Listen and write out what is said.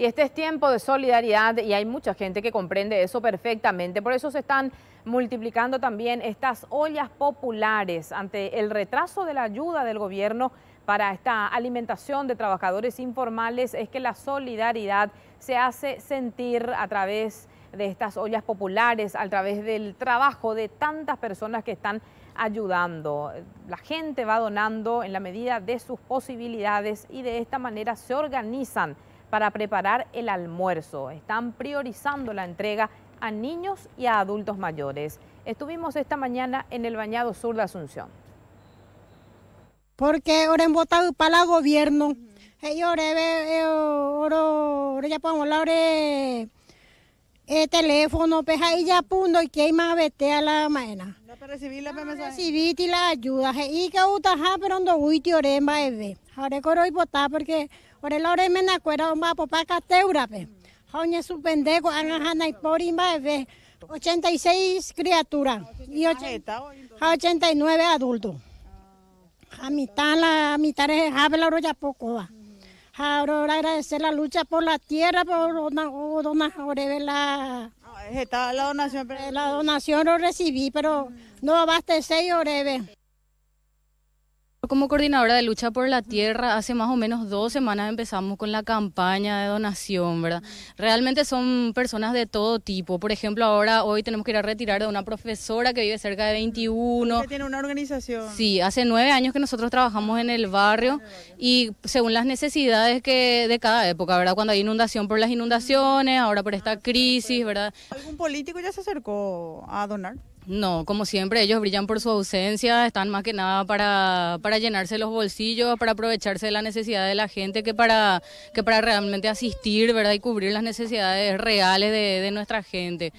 Y este es tiempo de solidaridad y hay mucha gente que comprende eso perfectamente. Por eso se están multiplicando también estas ollas populares ante el retraso de la ayuda del gobierno para esta alimentación de trabajadores informales. Es que la solidaridad se hace sentir a través de estas ollas populares, a través del trabajo de tantas personas que están ayudando. La gente va donando en la medida de sus posibilidades y de esta manera se organizan para preparar el almuerzo. Están priorizando la entrega a niños y a adultos mayores. Estuvimos esta mañana en el Bañado Sur de Asunción. Porque ahora en votado para el gobierno. Yo eh, ahora ya podemos hablar eh, eh, teléfono, peja pues y ya punto y que más vete a la mañana. la ah, Recibí la ayuda. Y que usted... pero no voy a oremba, bebé. Ahora coro y votar porque por Orelore mena cuera oma popaca teurape. Joña su pendejo, anajana y porima, 86 criaturas y 89 adultos. A mitad, la mitad es poco va. Ahora agradecer la lucha por la tierra, por la ah, la donación. La donación lo recibí, pero no abastece y oreve como coordinadora de lucha por la tierra, hace más o menos dos semanas empezamos con la campaña de donación, ¿verdad? Realmente son personas de todo tipo. Por ejemplo, ahora hoy tenemos que ir a retirar de una profesora que vive cerca de 21. Que tiene una organización. Sí, hace nueve años que nosotros trabajamos en el barrio y según las necesidades que de cada época, ¿verdad? Cuando hay inundación por las inundaciones, ahora por esta ah, crisis, pues. ¿verdad? ¿Algún político ya se acercó a donar? No, como siempre, ellos brillan por su ausencia, están más que nada para, para llenarse los bolsillos, para aprovecharse de la necesidad de la gente, que para, que para realmente asistir ¿verdad? y cubrir las necesidades reales de, de nuestra gente.